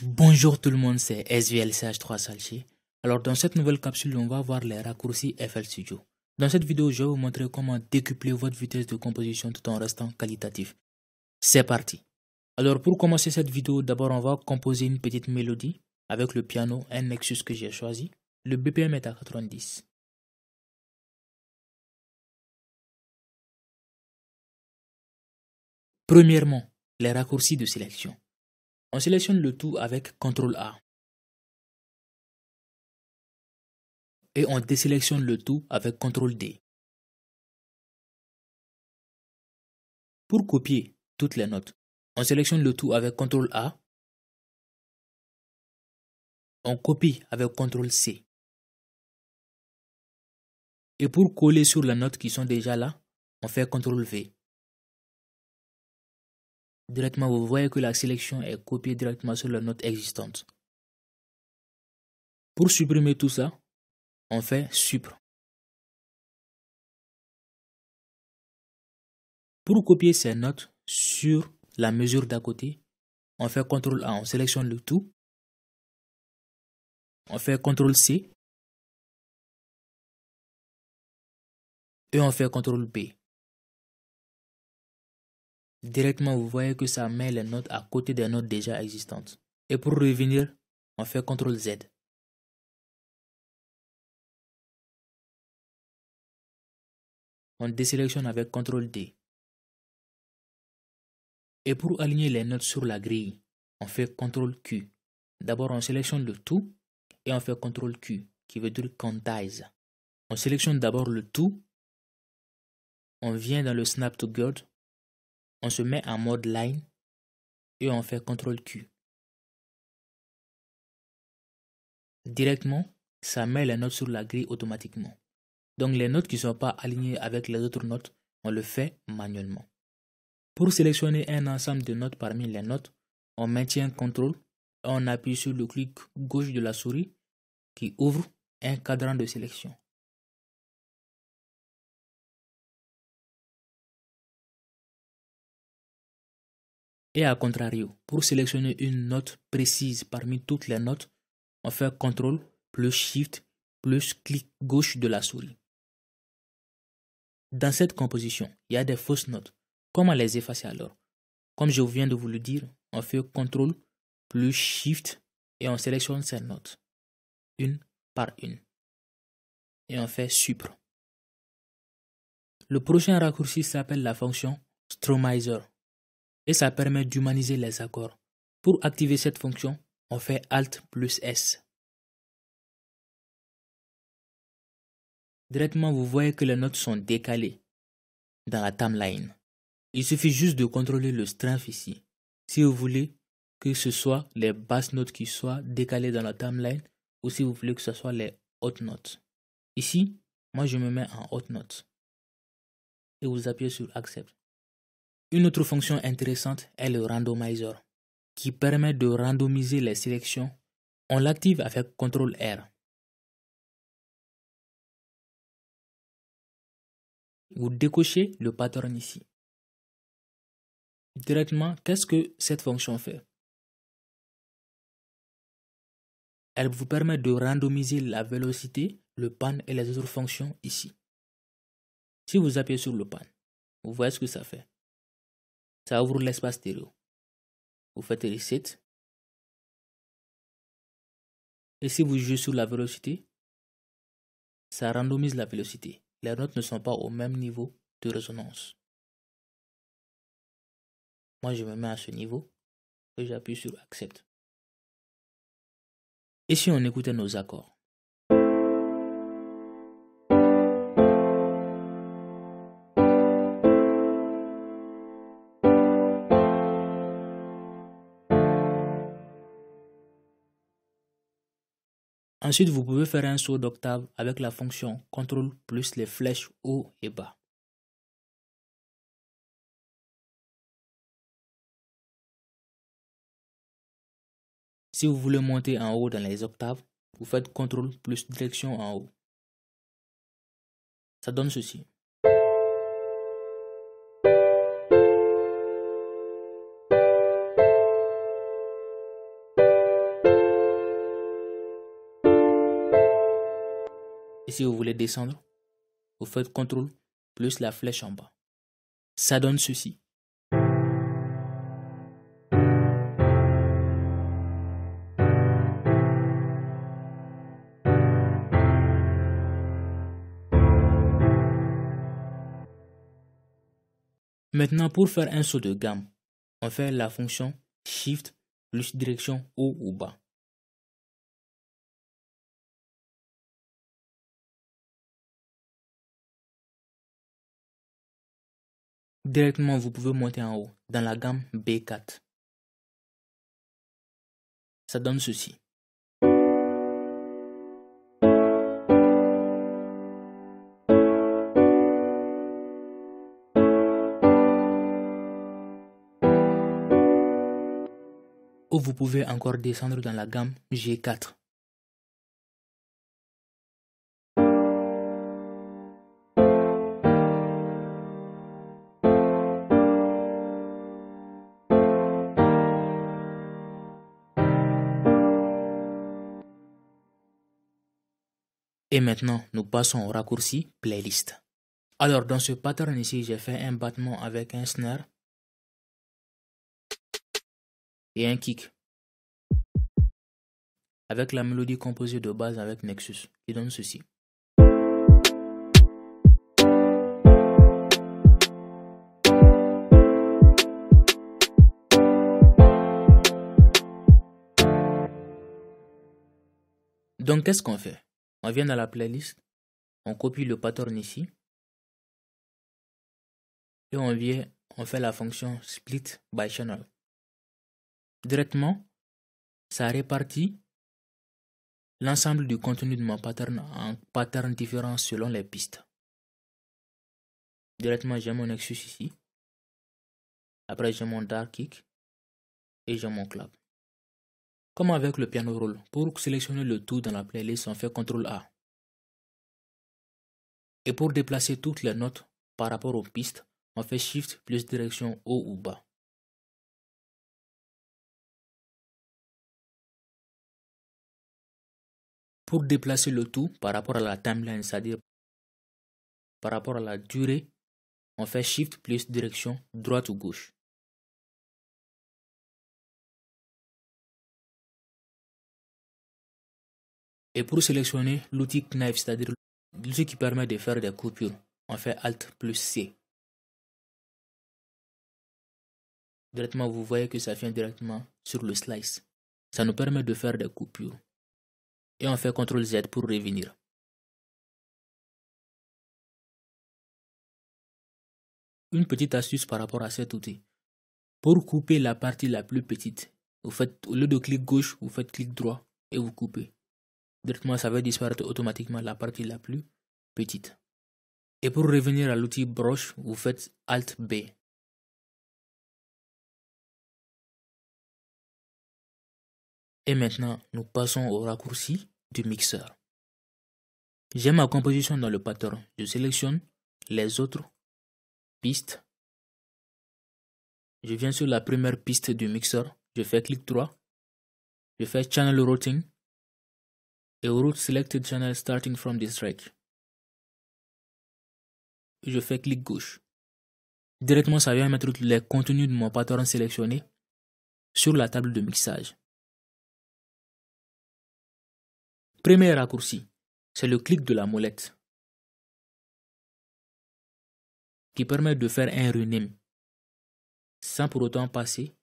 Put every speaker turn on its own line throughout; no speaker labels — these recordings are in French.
Bonjour tout le monde, c'est SVLCH3 Salchi. Alors dans cette nouvelle capsule, on va voir les raccourcis FL Studio. Dans cette vidéo, je vais vous montrer comment décupler votre vitesse de composition tout en restant qualitatif. C'est parti Alors pour commencer cette vidéo, d'abord on va
composer une petite mélodie avec le piano, un Nexus que j'ai choisi. Le BPM est à 90. Premièrement, les raccourcis de sélection. On sélectionne le tout avec CTRL A. Et on désélectionne le tout avec CTRL D. Pour copier toutes les notes, on sélectionne le tout avec CTRL A. On copie avec CTRL C. Et pour coller sur les notes qui sont déjà là, on fait CTRL V. Directement, vous voyez que la sélection est copiée directement sur la note existante. Pour supprimer tout ça, on fait Supre ». Pour copier ces notes sur la mesure d'à côté, on fait CTRL A, on sélectionne le tout. On fait CTRL C. Et on fait CTRL B. Directement, vous voyez que ça met les notes à côté des notes déjà existantes. Et pour revenir, on fait CTRL Z. On désélectionne avec CTRL D. Et pour aligner les notes sur la grille, on fait
CTRL Q. D'abord, on sélectionne le tout et on fait CTRL Q, qui veut dire quantize. On sélectionne d'abord le tout. On vient dans le Snap to
Gird on se met en mode line et on fait CTRL Q. Directement, ça met les notes sur la
grille automatiquement. Donc les notes qui ne sont pas alignées avec les autres notes, on le fait manuellement. Pour sélectionner un ensemble de notes parmi les notes, on maintient CTRL
et on appuie sur le clic gauche de la souris qui ouvre un cadran de sélection. Et à contrario, pour sélectionner une
note précise parmi toutes les notes, on fait CTRL plus SHIFT plus clic gauche de la souris. Dans cette composition, il y a des fausses notes. Comment les effacer alors Comme je viens de vous le dire, on fait CTRL plus SHIFT et on sélectionne ces notes, une par une. Et on fait SUPRE. Le prochain raccourci s'appelle la fonction Stromizer et ça permet d'humaniser les accords. Pour activer cette
fonction, on fait Alt plus S. Directement, vous voyez que les notes sont décalées dans la timeline.
Il suffit juste de contrôler le strength ici. Si vous voulez que ce soit les basses notes qui soient décalées dans la timeline ou si vous voulez que ce soit les hautes notes. Ici, moi je me mets en haute note et vous appuyez sur Accept. Une autre fonction intéressante est le randomizer, qui permet de
randomiser les sélections. On l'active avec CTRL R. Vous décochez le pattern ici. Directement, qu'est-ce que cette fonction fait Elle vous permet de randomiser la vélocité, le
pan et les autres fonctions ici. Si vous appuyez sur le pan, vous voyez ce que
ça fait ça ouvre l'espace stéréo. Vous faites reset. Et si vous jouez sur la vélocité, ça randomise la vélocité. Les notes ne sont pas au même niveau de résonance. Moi, je me mets à ce niveau et j'appuie sur Accept. Et si on écoutait nos accords
Ensuite, vous pouvez faire un saut d'octave avec
la fonction CTRL plus les flèches haut et bas. Si vous voulez monter en haut dans les octaves, vous faites CTRL plus direction en haut. Ça donne ceci.
Et si vous voulez descendre, vous faites CTRL plus la flèche en bas. Ça donne ceci.
Maintenant, pour faire un saut de gamme, on fait la fonction Shift plus direction haut ou bas. Directement, vous pouvez monter en haut, dans la gamme B4. Ça donne ceci. Ou vous pouvez
encore descendre dans la gamme G4. Et maintenant, nous passons au raccourci playlist. Alors, dans ce pattern ici, j'ai fait un battement
avec un snare et un kick avec la mélodie composée de base avec Nexus qui donne ceci.
Donc, qu'est-ce qu'on fait on vient dans la playlist,
on copie le pattern ici. Et on vient, on fait la fonction split by channel. Directement,
ça répartit l'ensemble du contenu de mon pattern en
patterns différents selon les pistes. Directement, j'ai mon Nexus ici. Après, j'ai mon Dark Kick et j'ai mon Clap.
Comme avec le piano roll, pour sélectionner le tout dans la playlist, on fait CTRL A.
Et pour déplacer toutes les notes par rapport aux pistes, on fait Shift plus direction haut ou bas. Pour déplacer le tout par rapport à la timeline, c'est-à-dire par rapport à la durée, on fait Shift plus direction droite ou gauche. Et pour sélectionner l'outil knife, c'est-à-dire l'outil qui permet de faire des coupures, on fait Alt plus C.
Directement, vous voyez que ça vient directement sur le slice.
Ça nous permet de faire des coupures. Et on fait CTRL Z pour revenir. Une petite astuce par rapport à cet outil. Pour couper la partie la plus petite, vous faites, au lieu de
clic gauche, vous faites clic droit et vous coupez directement ça va disparaître automatiquement la partie
la plus petite. Et pour revenir à l'outil broche, vous faites Alt B. Et maintenant, nous passons au raccourci du mixeur. J'ai
ma composition dans le pattern. Je sélectionne les autres pistes. Je viens sur la première piste du mixeur. Je fais clic droit.
Je fais channel routing et au route selected channel starting from this track. Je fais clic gauche. Directement,
ça vient mettre les contenus de mon pattern sélectionné sur la table de mixage.
Premier raccourci, c'est le clic de la molette qui permet de faire un rename sans pour autant passer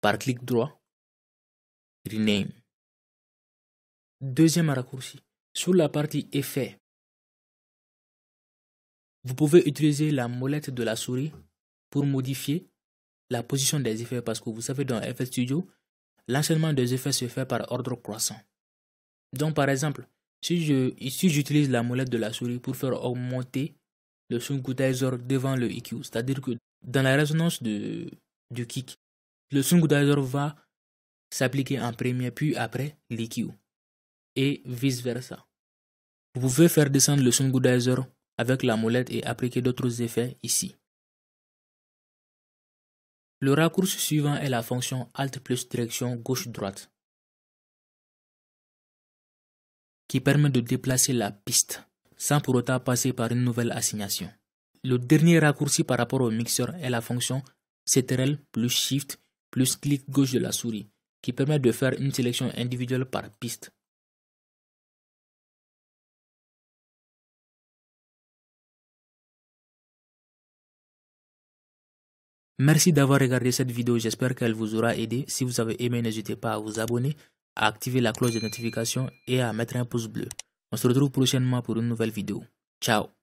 par clic droit rename. Deuxième raccourci, sur la partie effet, vous pouvez
utiliser la molette de la souris pour modifier la position des effets parce que vous savez dans FL Studio, l'enchaînement des effets se fait par ordre croissant. Donc par exemple, si je si j'utilise la molette de la souris pour faire augmenter le Sungudizer devant le EQ, c'est-à-dire que dans la résonance de, du kick, le va s'appliquer en premier puis après l'EQ et vice-versa. Vous pouvez faire descendre le Goodizer avec la molette et appliquer
d'autres effets ici. Le raccourci suivant est la fonction Alt plus direction gauche-droite
qui permet de déplacer la piste sans pour autant passer par une nouvelle assignation. Le dernier raccourci par rapport au mixeur est la fonction CTRL plus Shift plus
clic gauche de la souris qui permet de faire une sélection individuelle par piste. Merci d'avoir regardé cette vidéo, j'espère qu'elle vous
aura aidé. Si vous avez aimé, n'hésitez pas à vous abonner, à activer la cloche de notification et à mettre
un pouce bleu. On se retrouve prochainement pour une nouvelle vidéo. Ciao